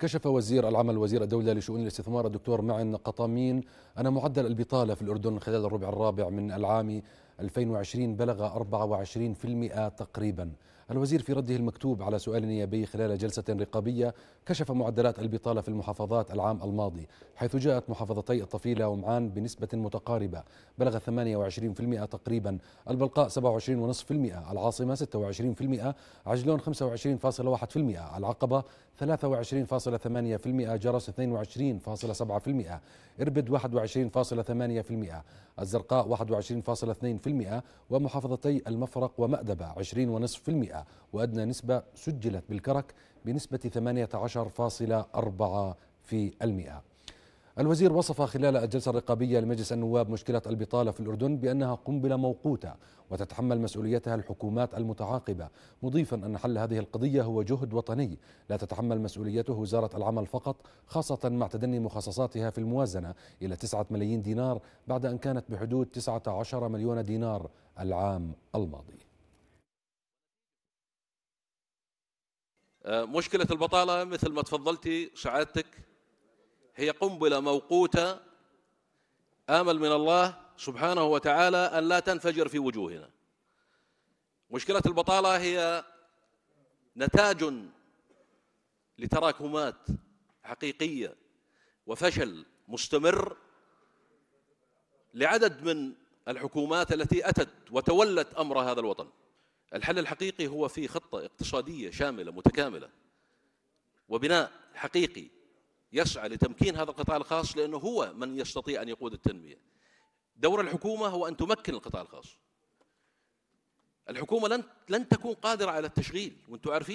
كشف وزير العمل وزير الدولة لشؤون الاستثمار الدكتور معن قطامين أن معدل البطالة في الأردن خلال الربع الرابع من العام 2020 بلغ 24% تقريبا الوزير في رده المكتوب على سؤال نيابي خلال جلسة رقابية كشف معدلات البطالة في المحافظات العام الماضي حيث جاءت محافظتي الطفيلة ومعان بنسبة متقاربة بلغ 28% تقريبا البلقاء 27.5% العاصمة 26% عجلون 25.1% العقبة 23.8% جرس 22.7% إربد 21.8% الزرقاء 21.2% ومحافظتي المفرق ومأدبة 20.5% وأدنى نسبة سجلت بالكرك بنسبة 18.4 في المئة الوزير وصف خلال الجلسة الرقابية لمجلس النواب مشكلة البطالة في الأردن بأنها قنبلة موقوتة وتتحمل مسؤوليتها الحكومات المتعاقبة مضيفا أن حل هذه القضية هو جهد وطني لا تتحمل مسؤوليته وزارة العمل فقط خاصة مع تدني مخصصاتها في الموازنة إلى 9 ملايين دينار بعد أن كانت بحدود 19 مليون دينار العام الماضي آه، مشكلة البطالة مثل ما تفضلتي سعادتك هي قنبلة موقوتة آمل من الله سبحانه وتعالى أن لا تنفجر في وجوهنا مشكلة البطالة هي نتاج لتراكمات حقيقية وفشل مستمر لعدد من الحكومات التي أتت وتولت أمر هذا الوطن الحل الحقيقي هو في خطة اقتصادية شاملة متكاملة وبناء حقيقي يسعى لتمكين هذا القطاع الخاص لأنه هو من يستطيع أن يقود التنمية دور الحكومة هو أن تمكن القطاع الخاص الحكومة لن لن تكون قادرة على التشغيل وأنتم عارفين